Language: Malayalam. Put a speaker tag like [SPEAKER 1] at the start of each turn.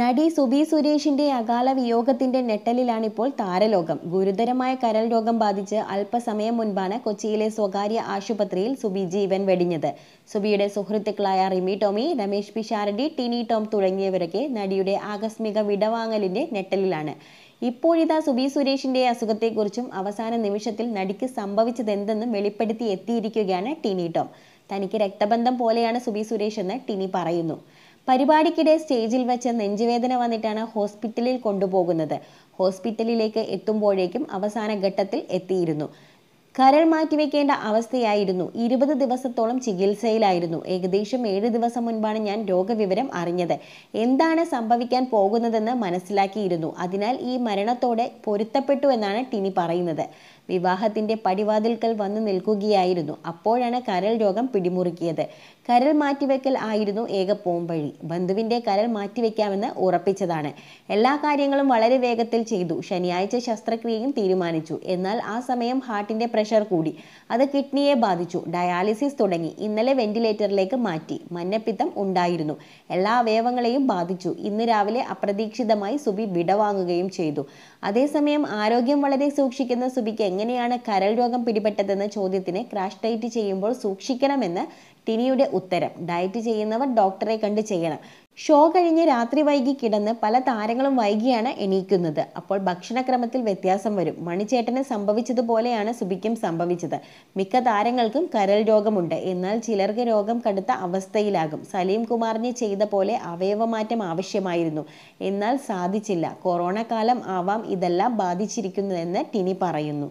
[SPEAKER 1] നടി സുബി സുരേഷിന്റെ അകാല വിയോഗത്തിന്റെ ഞെട്ടലിലാണിപ്പോൾ താരലോകം ഗുരുതരമായ കരൾ രോഗം ബാധിച്ച് അല്പസമയം മുൻപാണ് കൊച്ചിയിലെ സ്വകാര്യ ആശുപത്രിയിൽ സുബി ജീവൻ വെടിഞ്ഞത് സുബിയുടെ സുഹൃത്തുക്കളായ റിമി ടോമി രമേശ് പി ടിനി ടോം തുടങ്ങിയവരൊക്കെ നടിയുടെ ആകസ്മിക വിടവാങ്ങലിന്റെ ഞെട്ടലിലാണ് ഇപ്പോഴിതാ സുബി സുരേഷിന്റെ അസുഖത്തെക്കുറിച്ചും അവസാന നിമിഷത്തിൽ നടിക്ക് സംഭവിച്ചതെന്തെന്നും വെളിപ്പെടുത്തി എത്തിയിരിക്കുകയാണ് ടിനി ടോം തനിക്ക് രക്തബന്ധം പോലെയാണ് സുബി സുരേഷ് എന്ന് ടിനി പറയുന്നു പരിപാടിക്കിടെ സ്റ്റേജിൽ വെച്ച് നെഞ്ചുവേദന വന്നിട്ടാണ് ഹോസ്പിറ്റലിൽ കൊണ്ടുപോകുന്നത് ഹോസ്പിറ്റലിലേക്ക് എത്തുമ്പോഴേക്കും അവസാന ഘട്ടത്തിൽ എത്തിയിരുന്നു കരൾ മാറ്റിവെക്കേണ്ട അവസ്ഥയായിരുന്നു ഇരുപത് ദിവസത്തോളം ചികിത്സയിലായിരുന്നു ഏകദേശം ഏഴ് ദിവസം മുൻപാണ് ഞാൻ രോഗവിവരം അറിഞ്ഞത് എന്താണ് സംഭവിക്കാൻ പോകുന്നതെന്ന് മനസ്സിലാക്കിയിരുന്നു അതിനാൽ ഈ മരണത്തോടെ പൊരുത്തപ്പെട്ടു എന്നാണ് ടിനി പറയുന്നത് വിവാഹത്തിന്റെ പടിവാതിൽക്കൽ വന്നു നിൽക്കുകയായിരുന്നു അപ്പോഴാണ് കരൾ രോഗം പിടിമുറുക്കിയത് കരൾ മാറ്റിവെക്കൽ ആയിരുന്നു ഏക പോംവഴി ബന്ധുവിന്റെ കരൾ മാറ്റിവെക്കാമെന്ന് ഉറപ്പിച്ചതാണ് എല്ലാ കാര്യങ്ങളും വളരെ വേഗത്തിൽ ചെയ്തു ശനിയാഴ്ച ശസ്ത്രക്രിയയും തീരുമാനിച്ചു എന്നാൽ ആ സമയം ഹാർട്ടിന്റെ പ്രശ്നം പ്രഷർ കൂടി അത് കിഡ്നിയെ ബാധിച്ചു ഡയാലിസിസ് തുടങ്ങി ഇന്നലെ വെന്റിലേറ്ററിലേക്ക് മാറ്റി മഞ്ഞപ്പിത്തം ഉണ്ടായിരുന്നു എല്ലാ അവയവങ്ങളെയും ബാധിച്ചു ഇന്ന് രാവിലെ അപ്രതീക്ഷിതമായി സുബി വിടവാങ്ങുകയും ചെയ്തു അതേസമയം ആരോഗ്യം വളരെ സൂക്ഷിക്കുന്ന സുബിക്ക് എങ്ങനെയാണ് കരൾ രോഗം പിടിപെട്ടതെന്ന ചോദ്യത്തിന് ക്രാഷ് ഡയറ്റ് ചെയ്യുമ്പോൾ സൂക്ഷിക്കണമെന്ന് ടിനിയുടെ ഉത്തരം ഡയറ്റ് ചെയ്യുന്നവർ ഡോക്ടറെ കണ്ട് ചെയ്യണം ഷോ കഴിഞ്ഞ് രാത്രി വൈകി കിടന്ന് പല താരങ്ങളും വൈകിയാണ് എണീക്കുന്നത് അപ്പോൾ ഭക്ഷണക്രമത്തിൽ വ്യത്യാസം വരും മണിച്ചേട്ടന് സംഭവിച്ചതുപോലെയാണ് സുബിക്കും സംഭവിച്ചത് മിക്ക താരങ്ങൾക്കും കരൽ രോഗമുണ്ട് എന്നാൽ ചിലർക്ക് രോഗം കടുത്ത അവസ്ഥയിലാകും സലീം കുമാറിന് ചെയ്ത പോലെ അവയവമാറ്റം ആവശ്യമായിരുന്നു എന്നാൽ സാധിച്ചില്ല കൊറോണ കാലം ആവാം ഇതെല്ലാം ബാധിച്ചിരിക്കുന്നതെന്ന് ടിനി പറയുന്നു